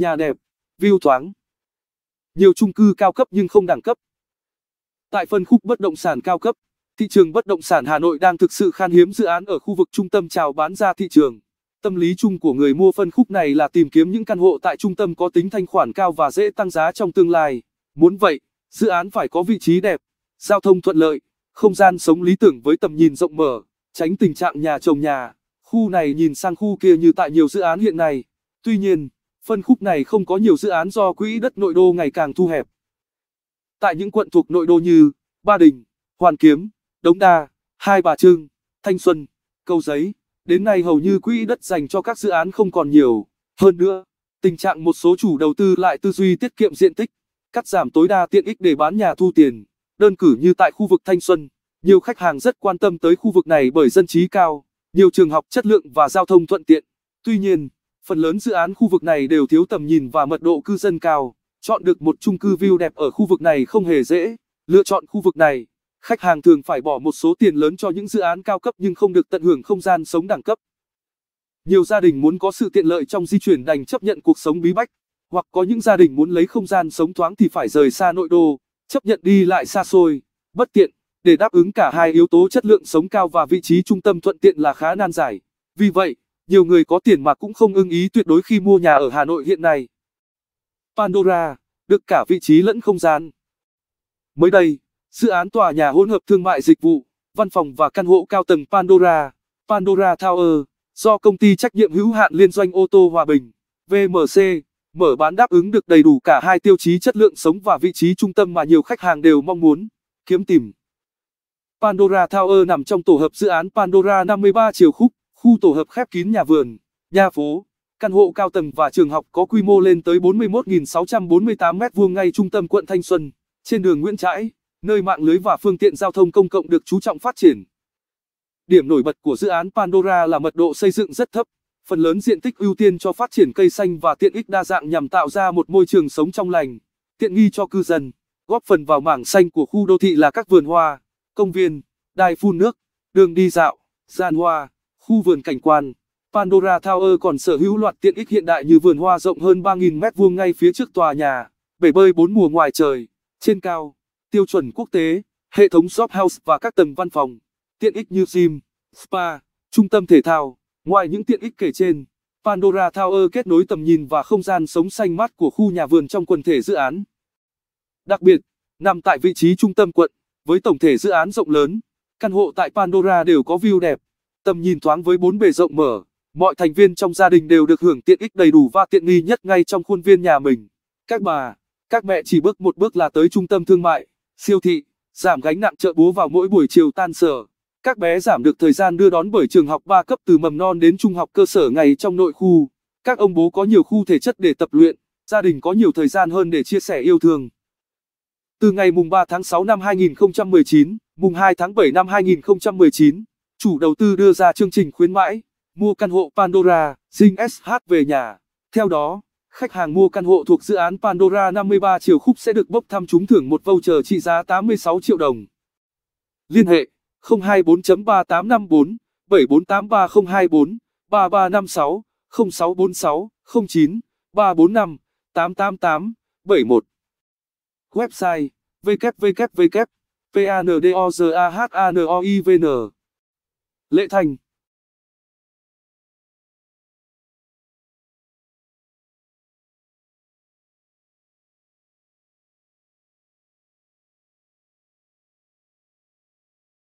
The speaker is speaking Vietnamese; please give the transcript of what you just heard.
nhà đẹp, view thoáng. Nhiều chung cư cao cấp nhưng không đẳng cấp. Tại phân khúc bất động sản cao cấp, thị trường bất động sản Hà Nội đang thực sự khan hiếm dự án ở khu vực trung tâm chào bán ra thị trường. Tâm lý chung của người mua phân khúc này là tìm kiếm những căn hộ tại trung tâm có tính thanh khoản cao và dễ tăng giá trong tương lai. Muốn vậy, dự án phải có vị trí đẹp, giao thông thuận lợi, không gian sống lý tưởng với tầm nhìn rộng mở, tránh tình trạng nhà chồng nhà, khu này nhìn sang khu kia như tại nhiều dự án hiện nay. Tuy nhiên, phân khúc này không có nhiều dự án do quỹ đất nội đô ngày càng thu hẹp. Tại những quận thuộc nội đô như Ba Đình, Hoàn Kiếm, Đống Đa, Hai Bà Trưng, Thanh Xuân, Cầu Giấy, đến nay hầu như quỹ đất dành cho các dự án không còn nhiều. Hơn nữa, tình trạng một số chủ đầu tư lại tư duy tiết kiệm diện tích, cắt giảm tối đa tiện ích để bán nhà thu tiền. Đơn cử như tại khu vực Thanh Xuân, nhiều khách hàng rất quan tâm tới khu vực này bởi dân trí cao, nhiều trường học chất lượng và giao thông thuận tiện. Tuy nhiên, Phần lớn dự án khu vực này đều thiếu tầm nhìn và mật độ cư dân cao. Chọn được một chung cư view đẹp ở khu vực này không hề dễ. Lựa chọn khu vực này, khách hàng thường phải bỏ một số tiền lớn cho những dự án cao cấp nhưng không được tận hưởng không gian sống đẳng cấp. Nhiều gia đình muốn có sự tiện lợi trong di chuyển đành chấp nhận cuộc sống bí bách, hoặc có những gia đình muốn lấy không gian sống thoáng thì phải rời xa nội đô, chấp nhận đi lại xa xôi, bất tiện. Để đáp ứng cả hai yếu tố chất lượng sống cao và vị trí trung tâm thuận tiện là khá nan giải. Vì vậy, nhiều người có tiền mà cũng không ưng ý tuyệt đối khi mua nhà ở Hà Nội hiện nay. Pandora, được cả vị trí lẫn không gian. Mới đây, dự án tòa nhà hỗn hợp thương mại dịch vụ, văn phòng và căn hộ cao tầng Pandora, Pandora Tower, do công ty trách nhiệm hữu hạn liên doanh ô tô Hòa Bình, VMC, mở bán đáp ứng được đầy đủ cả hai tiêu chí chất lượng sống và vị trí trung tâm mà nhiều khách hàng đều mong muốn, kiếm tìm. Pandora Tower nằm trong tổ hợp dự án Pandora 53 chiều khúc khu tổ hợp khép kín nhà vườn, nhà phố, căn hộ cao tầng và trường học có quy mô lên tới 41.648 m2 ngay trung tâm quận Thanh Xuân, trên đường Nguyễn Trãi, nơi mạng lưới và phương tiện giao thông công cộng được chú trọng phát triển. Điểm nổi bật của dự án Pandora là mật độ xây dựng rất thấp, phần lớn diện tích ưu tiên cho phát triển cây xanh và tiện ích đa dạng nhằm tạo ra một môi trường sống trong lành, tiện nghi cho cư dân, góp phần vào mảng xanh của khu đô thị là các vườn hoa, công viên, đài phun nước, đường đi dạo, gian hoa khu vườn cảnh quan. Pandora Tower còn sở hữu loạt tiện ích hiện đại như vườn hoa rộng hơn 3.000m2 ngay phía trước tòa nhà, bể bơi bốn mùa ngoài trời, trên cao, tiêu chuẩn quốc tế, hệ thống shop house và các tầng văn phòng, tiện ích như gym, spa, trung tâm thể thao. Ngoài những tiện ích kể trên, Pandora Tower kết nối tầm nhìn và không gian sống xanh mát của khu nhà vườn trong quần thể dự án. Đặc biệt, nằm tại vị trí trung tâm quận, với tổng thể dự án rộng lớn, căn hộ tại Pandora đều có view đẹp tầm nhìn thoáng với bốn bề rộng mở, mọi thành viên trong gia đình đều được hưởng tiện ích đầy đủ và tiện nghi nhất ngay trong khuôn viên nhà mình. Các bà, các mẹ chỉ bước một bước là tới trung tâm thương mại, siêu thị, giảm gánh nặng chợ búa vào mỗi buổi chiều tan sở. Các bé giảm được thời gian đưa đón bởi trường học 3 cấp từ mầm non đến trung học cơ sở ngày trong nội khu. Các ông bố có nhiều khu thể chất để tập luyện, gia đình có nhiều thời gian hơn để chia sẻ yêu thương. Từ ngày mùng 3 tháng 6 năm 2019, mùng 2 tháng 7 năm 2019, chủ đầu tư đưa ra chương trình khuyến mãi, mua căn hộ Pandora, Dinh SH về nhà. Theo đó, khách hàng mua căn hộ thuộc dự án Pandora 53 Triều Khúc sẽ được bốc thăm trúng thưởng một voucher trị giá 86 triệu đồng. Liên hệ 024.3854 748324 3356 0646 09 345 888 71 Website www.pandorahanoivn Lệ Thành